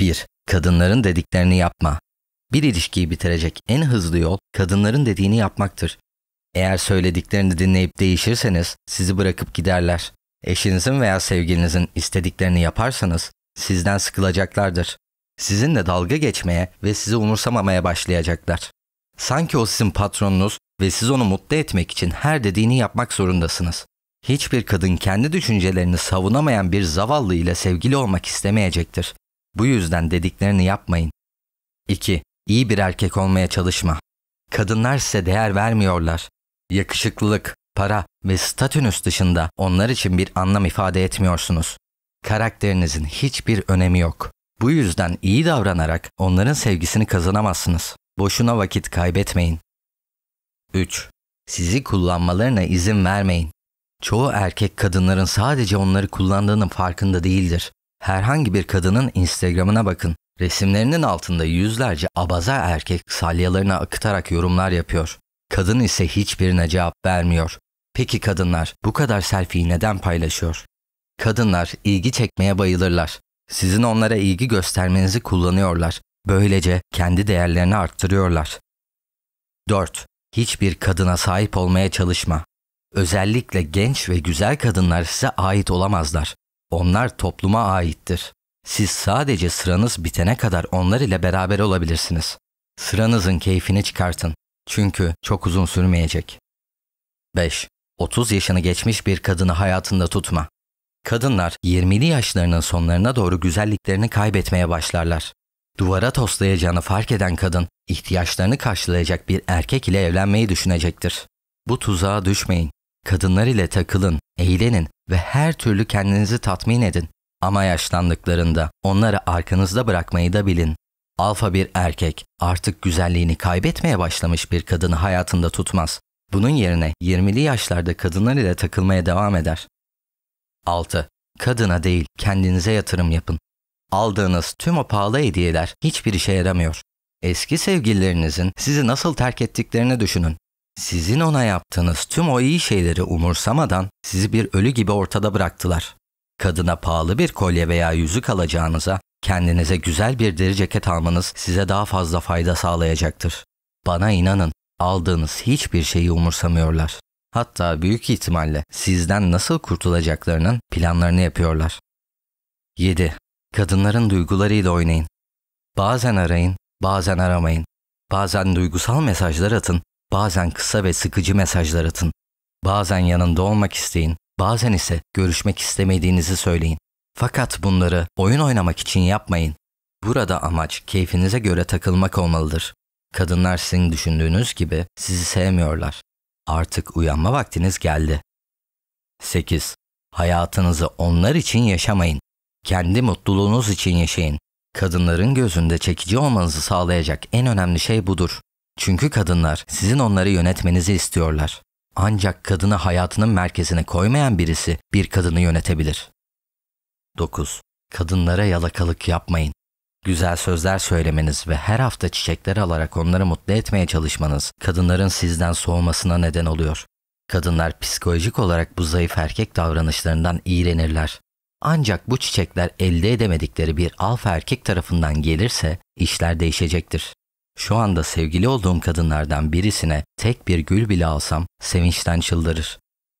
1. Kadınların dediklerini yapma. Bir ilişkiyi bitirecek en hızlı yol kadınların dediğini yapmaktır. Eğer söylediklerini dinleyip değişirseniz sizi bırakıp giderler. Eşinizin veya sevgilinizin istediklerini yaparsanız sizden sıkılacaklardır. Sizinle dalga geçmeye ve sizi umursamamaya başlayacaklar. Sanki o sizin patronunuz ve siz onu mutlu etmek için her dediğini yapmak zorundasınız. Hiçbir kadın kendi düşüncelerini savunamayan bir zavallı ile sevgili olmak istemeyecektir. Bu yüzden dediklerini yapmayın. 2. İyi bir erkek olmaya çalışma. Kadınlar size değer vermiyorlar. Yakışıklılık, para ve statünüs dışında onlar için bir anlam ifade etmiyorsunuz. Karakterinizin hiçbir önemi yok. Bu yüzden iyi davranarak onların sevgisini kazanamazsınız. Boşuna vakit kaybetmeyin. 3. Sizi kullanmalarına izin vermeyin. Çoğu erkek kadınların sadece onları kullandığının farkında değildir. Herhangi bir kadının Instagram'ına bakın. Resimlerinin altında yüzlerce abaza erkek salyalarına akıtarak yorumlar yapıyor. Kadın ise hiçbirine cevap vermiyor. Peki kadınlar bu kadar selfie'yi neden paylaşıyor? Kadınlar ilgi çekmeye bayılırlar. Sizin onlara ilgi göstermenizi kullanıyorlar. Böylece kendi değerlerini arttırıyorlar. 4. Hiçbir kadına sahip olmaya çalışma. Özellikle genç ve güzel kadınlar size ait olamazlar. Onlar topluma aittir. Siz sadece sıranız bitene kadar onlar ile beraber olabilirsiniz. Sıranızın keyfini çıkartın. Çünkü çok uzun sürmeyecek. 5. 30 yaşını geçmiş bir kadını hayatında tutma. Kadınlar 20'li yaşlarının sonlarına doğru güzelliklerini kaybetmeye başlarlar. Duvara toslayacağını fark eden kadın, ihtiyaçlarını karşılayacak bir erkek ile evlenmeyi düşünecektir. Bu tuzağa düşmeyin. Kadınlar ile takılın eğlenin ve her türlü kendinizi tatmin edin. Ama yaşlandıklarında onları arkanızda bırakmayı da bilin. Alfa bir erkek artık güzelliğini kaybetmeye başlamış bir kadını hayatında tutmaz. Bunun yerine 20'li yaşlarda kadınlar ile takılmaya devam eder. 6. Kadına değil kendinize yatırım yapın. Aldığınız tüm o pahalı hediyeler hiçbir işe yaramıyor. Eski sevgililerinizin sizi nasıl terk ettiklerini düşünün sizin ona yaptığınız tüm o iyi şeyleri umursamadan sizi bir ölü gibi ortada bıraktılar. Kadına pahalı bir kolye veya yüzük alacağınıza kendinize güzel bir deri ceket almanız size daha fazla fayda sağlayacaktır. Bana inanın, aldığınız hiçbir şeyi umursamıyorlar. Hatta büyük ihtimalle sizden nasıl kurtulacaklarının planlarını yapıyorlar. 7. Kadınların duygularıyla oynayın. Bazen arayın, bazen aramayın. Bazen duygusal mesajlar atın, Bazen kısa ve sıkıcı mesajlar atın. Bazen yanında olmak isteyin. Bazen ise görüşmek istemediğinizi söyleyin. Fakat bunları oyun oynamak için yapmayın. Burada amaç keyfinize göre takılmak olmalıdır. Kadınlar sizin düşündüğünüz gibi sizi sevmiyorlar. Artık uyanma vaktiniz geldi. 8. Hayatınızı onlar için yaşamayın. Kendi mutluluğunuz için yaşayın. Kadınların gözünde çekici olmanızı sağlayacak en önemli şey budur. Çünkü kadınlar sizin onları yönetmenizi istiyorlar. Ancak kadını hayatının merkezine koymayan birisi bir kadını yönetebilir. 9. Kadınlara yalakalık yapmayın. Güzel sözler söylemeniz ve her hafta çiçekler alarak onları mutlu etmeye çalışmanız kadınların sizden soğumasına neden oluyor. Kadınlar psikolojik olarak bu zayıf erkek davranışlarından iğrenirler. Ancak bu çiçekler elde edemedikleri bir alfa erkek tarafından gelirse işler değişecektir. Şu anda sevgili olduğum kadınlardan birisine tek bir gül bile alsam sevinçten çıldırır.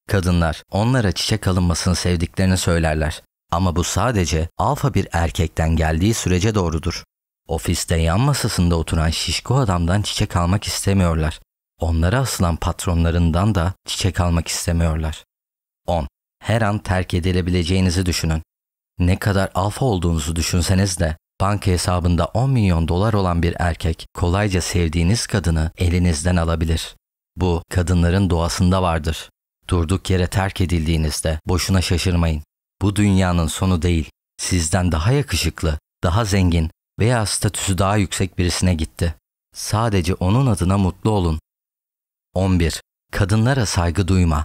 Kadınlar onlara çiçek alınmasını sevdiklerini söylerler. Ama bu sadece alfa bir erkekten geldiği sürece doğrudur. Ofiste yan masasında oturan şişko adamdan çiçek almak istemiyorlar. Onlara asılan patronlarından da çiçek almak istemiyorlar. 10. Her an terk edilebileceğinizi düşünün. Ne kadar alfa olduğunuzu düşünseniz de banka hesabında 10 milyon dolar olan bir erkek kolayca sevdiğiniz kadını elinizden alabilir. Bu kadınların doğasında vardır. Durduk yere terk edildiğinizde boşuna şaşırmayın. Bu dünyanın sonu değil. Sizden daha yakışıklı, daha zengin veya statüsü daha yüksek birisine gitti. Sadece onun adına mutlu olun. 11. Kadınlara saygı duyma.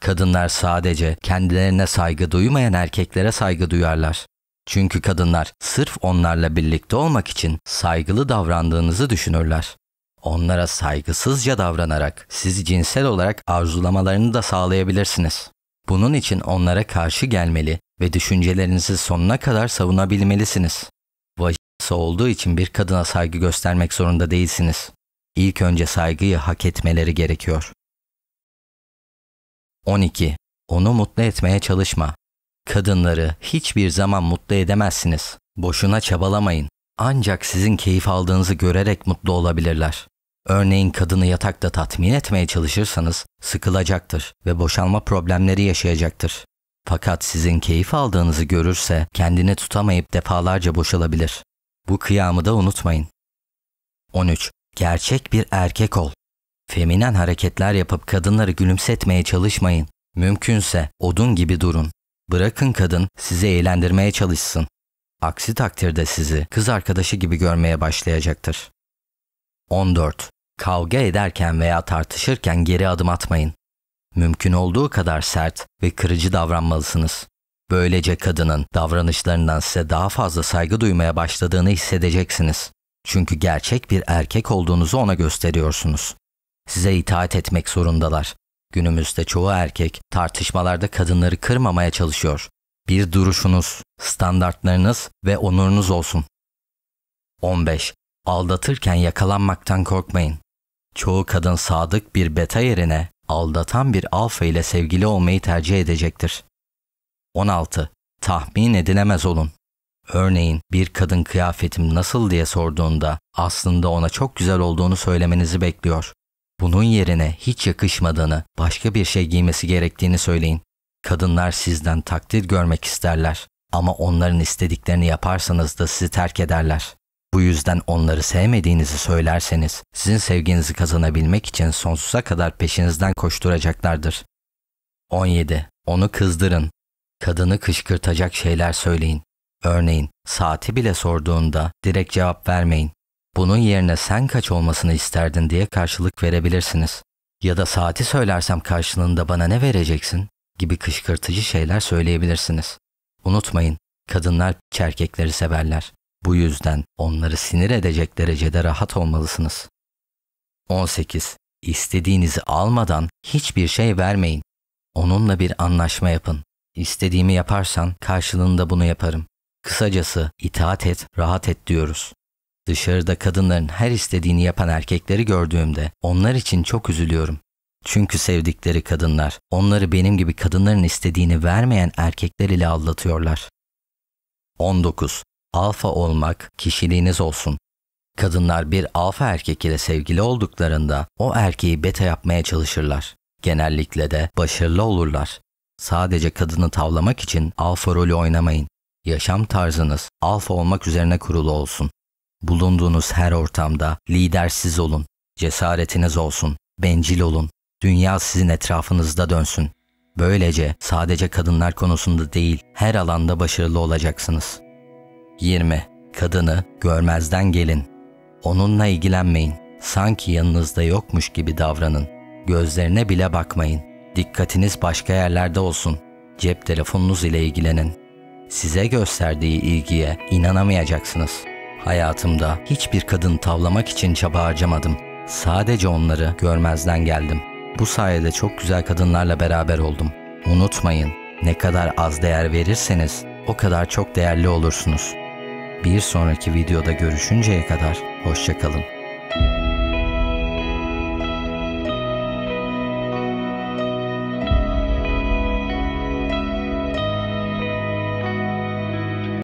Kadınlar sadece kendilerine saygı duymayan erkeklere saygı duyarlar. Çünkü kadınlar sırf onlarla birlikte olmak için saygılı davrandığınızı düşünürler. Onlara saygısızca davranarak sizi cinsel olarak arzulamalarını da sağlayabilirsiniz. Bunun için onlara karşı gelmeli ve düşüncelerinizi sonuna kadar savunabilmelisiniz. Vajinası olduğu için bir kadına saygı göstermek zorunda değilsiniz. İlk önce saygıyı hak etmeleri gerekiyor. 12. Onu mutlu etmeye çalışma. Kadınları hiçbir zaman mutlu edemezsiniz. Boşuna çabalamayın. Ancak sizin keyif aldığınızı görerek mutlu olabilirler. Örneğin kadını yatakta tatmin etmeye çalışırsanız sıkılacaktır ve boşalma problemleri yaşayacaktır. Fakat sizin keyif aldığınızı görürse kendini tutamayıp defalarca boşalabilir. Bu kıyamı da unutmayın. 13. Gerçek bir erkek ol. Feminen hareketler yapıp kadınları gülümsetmeye çalışmayın. Mümkünse odun gibi durun. Bırakın kadın sizi eğlendirmeye çalışsın. Aksi takdirde sizi kız arkadaşı gibi görmeye başlayacaktır. 14. Kavga ederken veya tartışırken geri adım atmayın. Mümkün olduğu kadar sert ve kırıcı davranmalısınız. Böylece kadının davranışlarından size daha fazla saygı duymaya başladığını hissedeceksiniz. Çünkü gerçek bir erkek olduğunuzu ona gösteriyorsunuz. Size itaat etmek zorundalar Günümüzde çoğu erkek tartışmalarda kadınları kırmamaya çalışıyor. Bir duruşunuz, standartlarınız ve onurunuz olsun. 15. Aldatırken yakalanmaktan korkmayın. Çoğu kadın sadık bir beta yerine aldatan bir alfa ile sevgili olmayı tercih edecektir. 16. Tahmin edilemez olun. Örneğin bir kadın kıyafetim nasıl diye sorduğunda aslında ona çok güzel olduğunu söylemenizi bekliyor bunun yerine hiç yakışmadığını, başka bir şey giymesi gerektiğini söyleyin. Kadınlar sizden takdir görmek isterler ama onların istediklerini yaparsanız da sizi terk ederler. Bu yüzden onları sevmediğinizi söylerseniz sizin sevginizi kazanabilmek için sonsuza kadar peşinizden koşturacaklardır. 17. Onu kızdırın. Kadını kışkırtacak şeyler söyleyin. Örneğin saati bile sorduğunda direkt cevap vermeyin bunun yerine sen kaç olmasını isterdin diye karşılık verebilirsiniz. Ya da saati söylersem karşılığında bana ne vereceksin gibi kışkırtıcı şeyler söyleyebilirsiniz. Unutmayın, kadınlar erkekleri severler. Bu yüzden onları sinir edecek derecede rahat olmalısınız. 18. İstediğinizi almadan hiçbir şey vermeyin. Onunla bir anlaşma yapın. İstediğimi yaparsan karşılığında bunu yaparım. Kısacası itaat et, rahat et diyoruz. Dışarıda kadınların her istediğini yapan erkekleri gördüğümde onlar için çok üzülüyorum. Çünkü sevdikleri kadınlar onları benim gibi kadınların istediğini vermeyen erkekler ile aldatıyorlar. 19. Alfa olmak kişiliğiniz olsun. Kadınlar bir alfa erkek ile sevgili olduklarında o erkeği beta yapmaya çalışırlar. Genellikle de başarılı olurlar. Sadece kadını tavlamak için alfa rolü oynamayın. Yaşam tarzınız alfa olmak üzerine kurulu olsun. Bulunduğunuz her ortamda lidersiz olun, cesaretiniz olsun, bencil olun, dünya sizin etrafınızda dönsün. Böylece sadece kadınlar konusunda değil, her alanda başarılı olacaksınız. 20. Kadını görmezden gelin. Onunla ilgilenmeyin. Sanki yanınızda yokmuş gibi davranın. Gözlerine bile bakmayın. Dikkatiniz başka yerlerde olsun. Cep telefonunuz ile ilgilenin. Size gösterdiği ilgiye inanamayacaksınız.'' Hayatımda hiçbir kadın tavlamak için çaba harcamadım. Sadece onları görmezden geldim. Bu sayede çok güzel kadınlarla beraber oldum. Unutmayın, ne kadar az değer verirseniz o kadar çok değerli olursunuz. Bir sonraki videoda görüşünceye kadar hoşçakalın.